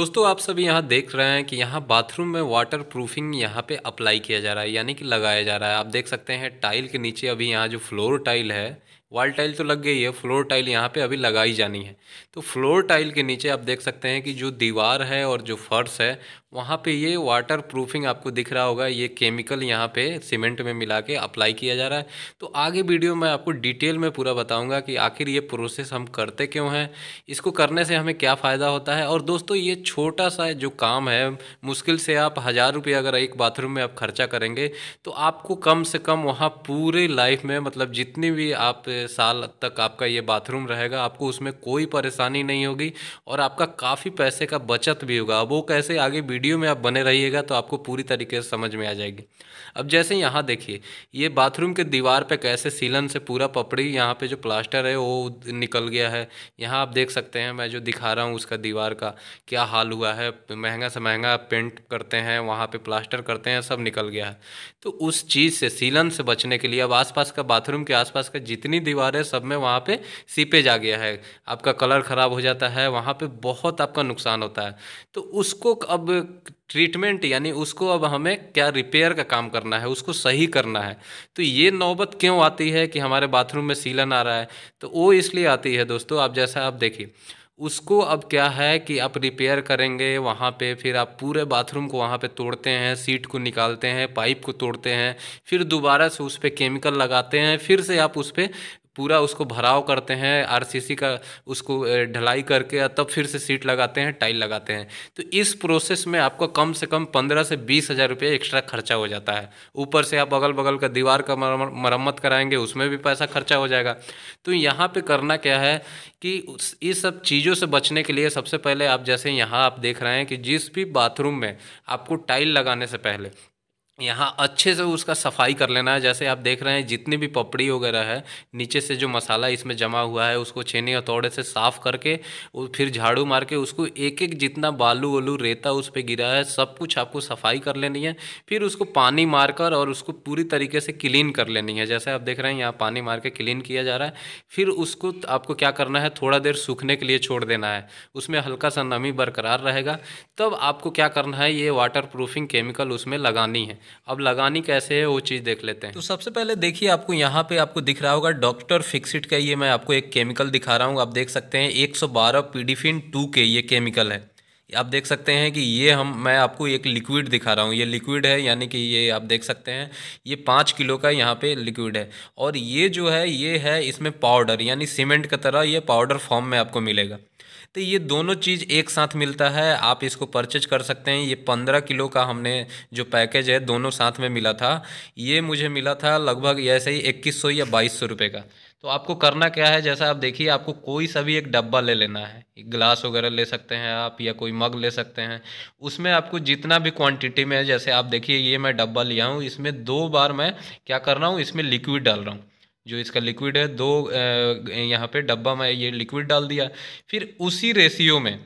दोस्तों आप सभी यहाँ देख रहे हैं कि यहाँ बाथरूम में वाटर प्रूफिंग यहाँ पे अप्लाई किया जा रहा है यानी कि लगाया जा रहा है आप देख सकते हैं टाइल के नीचे अभी यहाँ जो फ्लोर टाइल है वॉल टाइल तो लग गई है फ्लोर टाइल यहाँ पे अभी लगाई जानी है तो फ्लोर टाइल के नीचे आप देख सकते हैं कि जो दीवार है और जो फर्श है वहाँ पे ये वाटर प्रूफिंग आपको दिख रहा होगा ये केमिकल यहाँ पे सीमेंट में मिला के अप्लाई किया जा रहा है तो आगे वीडियो में आपको डिटेल में पूरा बताऊँगा कि आखिर ये प्रोसेस हम करते क्यों हैं इसको करने से हमें क्या फ़ायदा होता है और दोस्तों ये छोटा सा जो काम है मुश्किल से आप हज़ार रुपये अगर एक बाथरूम में आप खर्चा करेंगे तो आपको कम से कम वहाँ पूरे लाइफ में मतलब जितनी भी आप साल तक आपका ये बाथरूम रहेगा आपको उसमें कोई परेशानी नहीं होगी और आपका काफ़ी पैसे का बचत भी होगा अब वो कैसे आगे वीडियो में आप बने रहिएगा तो आपको पूरी तरीके से समझ में आ जाएगी अब जैसे यहाँ देखिए ये बाथरूम के दीवार पर कैसे सीलन से पूरा पपड़ी यहाँ पर जो प्लास्टर है वो निकल गया है यहाँ आप देख सकते हैं मैं जो दिखा रहा हूँ उसका दीवार का क्या हाल हुआ है महंगा से महंगा पेंट करते हैं वहाँ पर प्लास्टर करते हैं सब निकल गया है तो उस चीज़ से सीलन से बचने के लिए अब आसपास का बाथरूम के आसपास का जितनी दीवार है सब में वहाँ पे सीपेज आ गया है आपका कलर ख़राब हो जाता है वहाँ पे बहुत आपका नुकसान होता है तो उसको अब ट्रीटमेंट यानी उसको अब हमें क्या रिपेयर का काम करना है उसको सही करना है तो ये नौबत क्यों आती है कि हमारे बाथरूम में सीलन आ रहा है तो वो इसलिए आती है दोस्तों आप जैसा आप देखिए उसको अब क्या है कि आप रिपेयर करेंगे वहाँ पे फिर आप पूरे बाथरूम को वहाँ पे तोड़ते हैं सीट को निकालते हैं पाइप को तोड़ते हैं फिर दोबारा से उस पर केमिकल लगाते हैं फिर से आप उस पर पूरा उसको भराव करते हैं आरसीसी का उसको ढलाई करके तब फिर से सीट लगाते हैं टाइल लगाते हैं तो इस प्रोसेस में आपको कम से कम पंद्रह से बीस हज़ार रुपये एक्स्ट्रा खर्चा हो जाता है ऊपर से आप अगल बगल का दीवार का मरम्मत कराएंगे उसमें भी पैसा खर्चा हो जाएगा तो यहाँ पे करना क्या है कि इस सब चीज़ों से बचने के लिए सबसे पहले आप जैसे यहाँ आप देख रहे हैं कि जिस भी बाथरूम में आपको टाइल लगाने से पहले यहाँ अच्छे से उसका सफाई कर लेना है जैसे आप देख रहे हैं जितनी भी पपड़ी वगैरह है नीचे से जो मसाला इसमें जमा हुआ है उसको छेनी हथौड़े से साफ़ करके और फिर झाड़ू मार के उसको एक एक जितना बालू वालू रेता उस पर गिरा है सब कुछ आपको सफाई कर लेनी है फिर उसको पानी मार कर और उसको पूरी तरीके से क्लीन कर लेनी है जैसे आप देख रहे हैं यहाँ पानी मार के क्लीन किया जा रहा है फिर उसको आपको क्या करना है थोड़ा देर सूखने के लिए छोड़ देना है उसमें हल्का सा नमी बरकरार रहेगा तब आपको क्या करना है ये वाटर प्रूफिंग केमिकल उसमें लगानी है अब लगानी कैसे है वो चीज़ देख लेते हैं तो सबसे पहले देखिए आपको यहाँ पे आपको दिख रहा होगा डॉक्टर फिक्सिट का ये मैं आपको एक केमिकल दिखा रहा हूँ आप देख सकते हैं 112 पीडीफिन टू के ये केमिकल है आप देख सकते हैं कि ये हम मैं आपको एक लिक्विड दिखा रहा हूँ ये लिक्विड है यानी कि ये आप देख सकते हैं ये पाँच किलो का यहाँ पे लिक्विड है और ये जो है ये है इसमें पाउडर यानी सीमेंट की तरह ये पाउडर फॉर्म में आपको मिलेगा तो ये दोनों चीज़ एक साथ मिलता है आप इसको परचेज कर सकते हैं ये पंद्रह किलो का हमने जो पैकेज है दोनों साथ में मिला था ये मुझे मिला था लगभग ऐसे ही इक्कीस सौ या बाईस सौ रुपये का तो आपको करना क्या है जैसा आप देखिए आपको कोई सा भी एक डब्बा ले लेना है एक गिलास वगैरह ले सकते हैं आप या कोई मग ले सकते हैं उसमें आपको जितना भी क्वांटिटी में जैसे आप देखिए ये मैं डब्बा लिया हूँ इसमें दो बार मैं क्या कर रहा हूँ इसमें लिक्विड डाल रहा हूँ जो इसका लिक्विड है दो यहाँ पे डब्बा में ये लिक्विड डाल दिया फिर उसी रेशियो में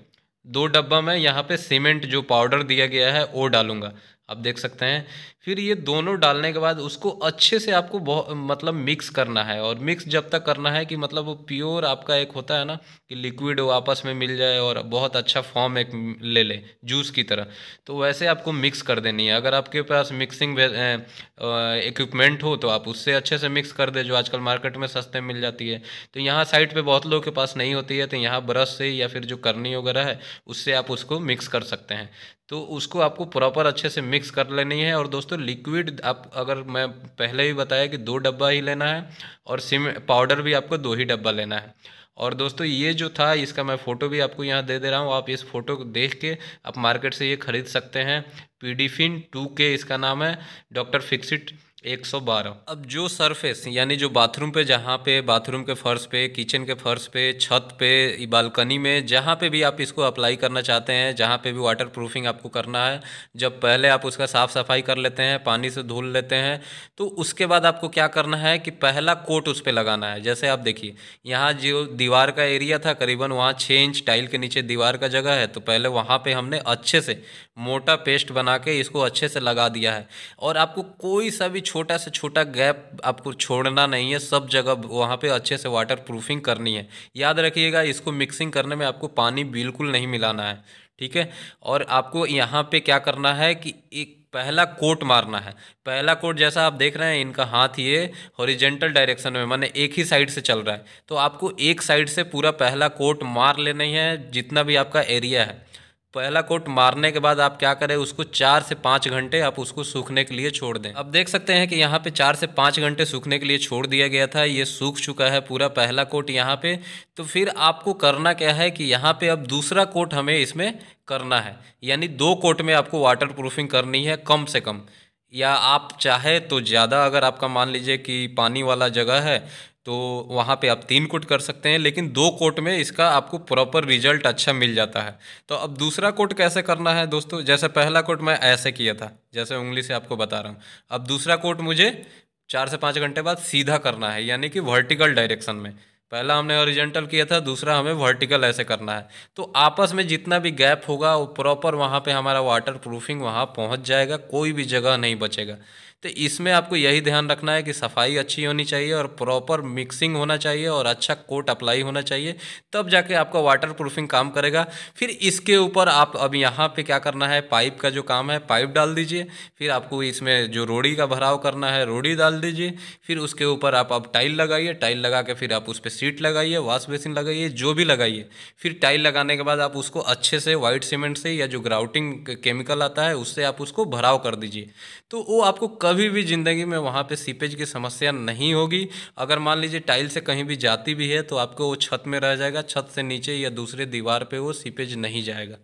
दो डब्बा में यहाँ पर सीमेंट जो पाउडर दिया गया है वो डालूंगा आप देख सकते हैं फिर ये दोनों डालने के बाद उसको अच्छे से आपको बहुत मतलब मिक्स करना है और मिक्स जब तक करना है कि मतलब वो प्योर आपका एक होता है ना कि लिक्विड वो आपस में मिल जाए और बहुत अच्छा फॉर्म एक ले ले जूस की तरह तो वैसे आपको मिक्स कर देनी है अगर आपके पास मिक्सिंग इक्विपमेंट हो तो आप उससे अच्छे से मिक्स कर दे जो आजकल मार्केट में सस्ते मिल जाती है तो यहाँ साइड पर बहुत लोगों के पास नहीं होती है तो यहाँ ब्रश से या फिर जो करनी वगैरह है उससे आप उसको मिक्स कर सकते हैं तो उसको आपको प्रॉपर अच्छे से मिक्स कर लेनी है और दोस्तों लिक्विड आप अगर मैं पहले ही बताया कि दो डब्बा ही लेना है और सिम पाउडर भी आपको दो ही डब्बा लेना है और दोस्तों ये जो था इसका मैं फ़ोटो भी आपको यहाँ दे दे रहा हूँ आप इस फोटो को देख के आप मार्केट से ये ख़रीद सकते हैं पीडीफिन टू के इसका नाम है डॉक्टर फिक्सिट 112 अब जो सरफेस यानी जो बाथरूम पे जहाँ पे बाथरूम के फर्श पे किचन के फर्श पे छत पे बालकनी में जहाँ पे भी आप इसको अप्लाई करना चाहते हैं जहाँ पे भी वाटर प्रूफिंग आपको करना है जब पहले आप उसका साफ़ सफाई कर लेते हैं पानी से धुल लेते हैं तो उसके बाद आपको क्या करना है कि पहला कोट उस पर लगाना है जैसे आप देखिए यहाँ जो दीवार का एरिया था करीबन वहाँ छः इंच टाइल के नीचे दीवार का जगह है तो पहले वहाँ पर हमने अच्छे से मोटा पेस्ट बना के इसको अच्छे से लगा दिया है और आपको कोई सा भी छोटा से छोटा गैप आपको छोड़ना नहीं है सब जगह वहाँ पे अच्छे से वाटर प्रूफिंग करनी है याद रखिएगा इसको मिक्सिंग करने में आपको पानी बिल्कुल नहीं मिलाना है ठीक है और आपको यहाँ पे क्या करना है कि एक पहला कोट मारना है पहला कोट जैसा आप देख रहे हैं इनका हाथ ये हॉरिजेंटल डायरेक्शन में मैंने एक ही साइड से चल रहा है तो आपको एक साइड से पूरा पहला कोट मार लेना है जितना भी आपका एरिया है पहला कोट मारने के बाद आप क्या करें उसको चार से पाँच घंटे आप उसको सूखने के लिए छोड़ दें अब देख सकते हैं कि यहाँ पे चार से पाँच घंटे सूखने के लिए छोड़ दिया गया था ये सूख चुका है पूरा पहला कोट यहाँ पे तो फिर आपको करना क्या है कि यहाँ पे अब दूसरा कोट हमें इसमें करना है यानी दो कोट में आपको वाटर प्रूफिंग करनी है कम से कम या आप चाहे तो ज़्यादा अगर आपका मान लीजिए कि पानी वाला जगह है तो वहाँ पे आप तीन कोट कर सकते हैं लेकिन दो कोट में इसका आपको प्रॉपर रिजल्ट अच्छा मिल जाता है तो अब दूसरा कोट कैसे करना है दोस्तों जैसे पहला कोट मैं ऐसे किया था जैसे उंगली से आपको बता रहा हूँ अब दूसरा कोट मुझे चार से पाँच घंटे बाद सीधा करना है यानी कि वर्टिकल डायरेक्शन में पहला हमने ओरिजेंटल किया था दूसरा हमें वर्टिकल ऐसे करना है तो आपस में जितना भी गैप होगा वो प्रॉपर वहाँ पे हमारा वाटर प्रूफिंग वहाँ पहुँच जाएगा कोई भी जगह नहीं बचेगा तो इसमें आपको यही ध्यान रखना है कि सफाई अच्छी होनी चाहिए और प्रॉपर मिक्सिंग होना चाहिए और अच्छा कोट अप्लाई होना चाहिए तब जाके आपका वाटर प्रूफिंग काम करेगा फिर इसके ऊपर आप अब यहाँ पे क्या करना है पाइप का जो काम है पाइप डाल दीजिए फिर आपको इसमें जो रोड़ी का भराव करना है रोड़ी डाल दीजिए फिर उसके ऊपर आप अब टाइल लगाइए टाइल लगा के फिर आप उस पर सीट लगाइए वॉश बेसिन लगाइए जो भी लगाइए फिर टाइल लगाने के बाद आप उसको अच्छे से व्हाइट सीमेंट से या जो ग्राउटिंग केमिकल आता है उससे आप उसको भराव कर दीजिए तो वो आपको कभी भी ज़िंदगी में वहाँ पे सीपेज की समस्या नहीं होगी अगर मान लीजिए टाइल से कहीं भी जाती भी है तो आपको वो छत में रह जाएगा छत से नीचे या दूसरे दीवार पे वो सीपेज नहीं जाएगा